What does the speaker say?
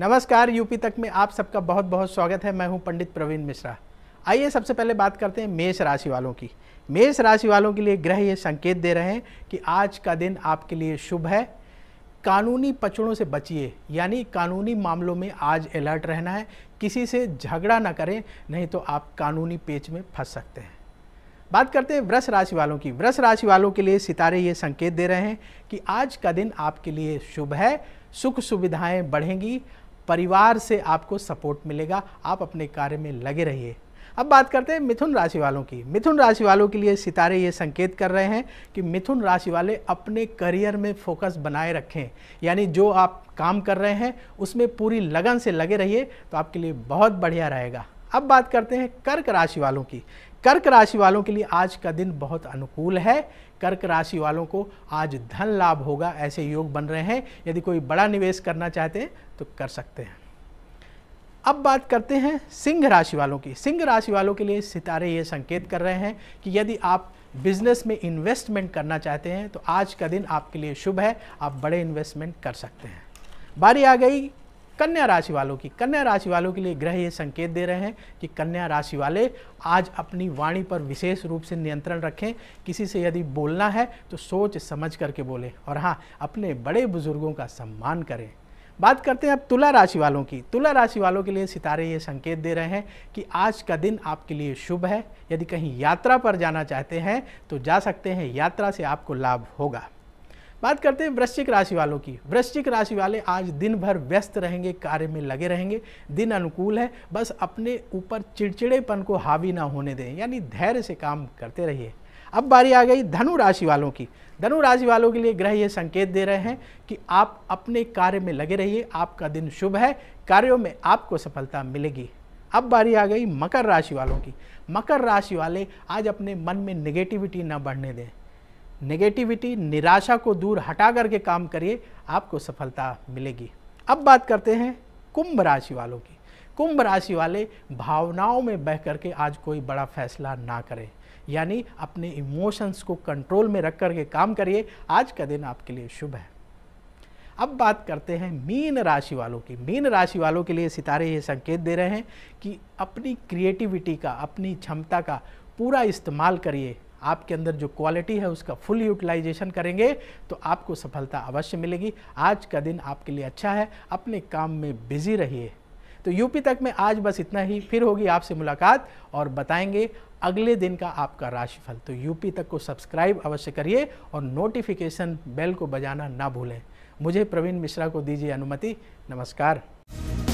नमस्कार यूपी तक में आप सबका बहुत बहुत स्वागत है मैं हूं पंडित प्रवीण मिश्रा आइए सबसे पहले बात करते हैं मेष राशि वालों की मेष राशि वालों के लिए ग्रह ये संकेत दे रहे हैं कि आज का दिन आपके लिए शुभ है कानूनी पचड़ों से बचिए यानी कानूनी मामलों में आज अलर्ट रहना है किसी से झगड़ा ना करें नहीं तो आप कानूनी पेच में फंस सकते हैं बात करते हैं वृष राशि वालों की वृष राशि वालों के लिए सितारे ये संकेत दे रहे हैं कि आज का दिन आपके लिए शुभ है सुख सुविधाएं बढ़ेंगी परिवार से आपको सपोर्ट मिलेगा आप अपने कार्य में लगे रहिए अब बात करते हैं मिथुन राशि वालों की मिथुन राशि वालों के लिए सितारे ये संकेत कर रहे हैं कि मिथुन राशि वाले अपने करियर में फोकस बनाए रखें यानी जो आप काम कर रहे हैं उसमें पूरी लगन से लगे रहिए तो आपके लिए बहुत बढ़िया रहेगा अब बात करते हैं कर्क राशि वालों की कर्क राशि वालों के लिए आज का दिन बहुत अनुकूल है कर्क राशि वालों को आज धन लाभ होगा ऐसे योग बन रहे हैं यदि कोई बड़ा निवेश करना चाहते हैं तो कर सकते हैं अब बात करते हैं सिंह राशि वालों की सिंह राशि वालों के लिए सितारे ये संकेत कर रहे हैं कि यदि आप बिजनेस में इन्वेस्टमेंट करना चाहते हैं तो आज का दिन आपके लिए शुभ है आप बड़े इन्वेस्टमेंट कर सकते हैं बारी आ गई कन्या राशि वालों की कन्या राशि वालों के लिए ग्रह ये संकेत दे रहे हैं कि कन्या राशि वाले आज अपनी वाणी पर विशेष रूप से नियंत्रण रखें किसी से यदि बोलना है तो सोच समझ करके बोलें और हाँ अपने बड़े बुजुर्गों का सम्मान करें बात करते हैं अब तुला राशि वालों की तुला राशि वालों के लिए सितारे ये संकेत दे रहे हैं कि आज का दिन आपके लिए शुभ है यदि कहीं यात्रा पर जाना चाहते हैं तो जा सकते हैं यात्रा से आपको लाभ होगा बात करते हैं वृश्चिक राशि वालों की वृश्चिक राशि वाले आज दिन भर व्यस्त रहेंगे कार्य में लगे रहेंगे दिन अनुकूल है बस अपने ऊपर चिड़चिड़ेपन को हावी ना होने दें यानी धैर्य से काम करते रहिए अब बारी आ गई धनु राशि वालों की धनु राशि वालों के लिए ग्रह ये संकेत दे रहे हैं कि आप अपने कार्य में लगे रहिए आपका दिन शुभ है कार्यों में आपको सफलता मिलेगी अब बारी आ गई मकर राशि वालों की मकर राशि वाले आज अपने मन में निगेटिविटी ना बढ़ने दें नेगेटिविटी निराशा को दूर हटा करके काम करिए आपको सफलता मिलेगी अब बात करते हैं कुंभ राशि वालों की कुंभ राशि वाले भावनाओं में बह करके आज कोई बड़ा फैसला ना करें यानी अपने इमोशंस को कंट्रोल में रख करके काम करिए आज का दिन आपके लिए शुभ है अब बात करते हैं मीन राशि वालों की मीन राशि वालों के लिए सितारे ये संकेत दे रहे हैं कि अपनी क्रिएटिविटी का अपनी क्षमता का पूरा इस्तेमाल करिए आपके अंदर जो क्वालिटी है उसका फुल यूटिलाइजेशन करेंगे तो आपको सफलता अवश्य मिलेगी आज का दिन आपके लिए अच्छा है अपने काम में बिजी रहिए तो यूपी तक में आज बस इतना ही फिर होगी आपसे मुलाकात और बताएंगे अगले दिन का आपका राशिफल तो यूपी तक को सब्सक्राइब अवश्य करिए और नोटिफिकेशन बेल को बजाना ना भूलें मुझे प्रवीण मिश्रा को दीजिए अनुमति नमस्कार